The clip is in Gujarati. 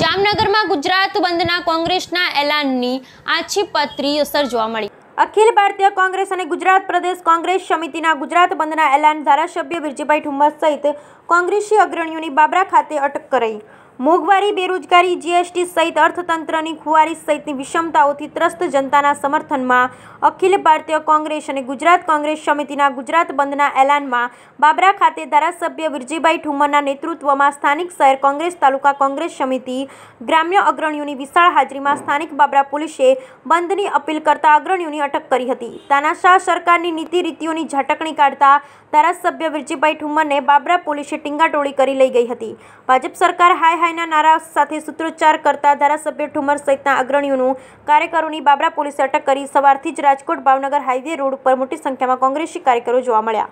જામનગરમાં ગુજરાત બંધના કોંગ્રેસના એલાનની આછી પત્રી અસર જોવા મળી અખિલ ભારતીય કોંગ્રેસ અને ગુજરાત પ્રદેશ કોંગ્રેસ સમિતિના ગુજરાત બંધના એલાન ધારાસભ્ય વિરજીભાઈ ઠુમ્મર સહિત કોંગ્રેસી અગ્રણીઓની બાબરા ખાતે અટક કરાઈ મોંઘવારી બેરોજગારી જીએસટી સહિત અર્થતંત્રની ખુવારી સહિતની વિષમતાઓથી ત્રસ્ત જનતાના સમર્થનમાં અખિલ ભારતીય કોંગ્રેસ અને ગુજરાત કોંગ્રેસ સમિતિના ગુજરાત બંધના એલાનમાં બાબરા ખાતે ધારાસભ્ય વિરજીભાઈ ઠુમરના નેતૃત્વમાં સ્થાનિક શહેર કોંગ્રેસ તાલુકા કોંગ્રેસ સમિતિ ગ્રામ્ય અગ્રણીઓની વિશાળ હાજરીમાં સ્થાનિક બાબરા પોલીસે બંધની અપીલ કરતા અગ્રણીઓની અટક કરી હતી તાનાશાહ સરકારની નીતિ રીતિઓની ઝાટકણી કાઢતા ધારાસભ્ય વિરજીભાઈ ઠુમરને બાબરા પોલીસે ટીંગાટોળી કરી લઈ ગઈ હતી ભાજપ સરકાર હાય હાય સહાયના નારા સાથે સૂત્રોચ્ચાર કરતા ધારાસભ્ય ઠુમર સહિતના અગ્રણીઓનું કાર્યકરોની બાબરા પોલીસે અટક કરી સવારથી જ રાજકોટ ભાવનગર હાઈવે રોડ ઉપર મોટી સંખ્યામાં કોંગ્રેસી કાર્યકરો જોવા મળ્યા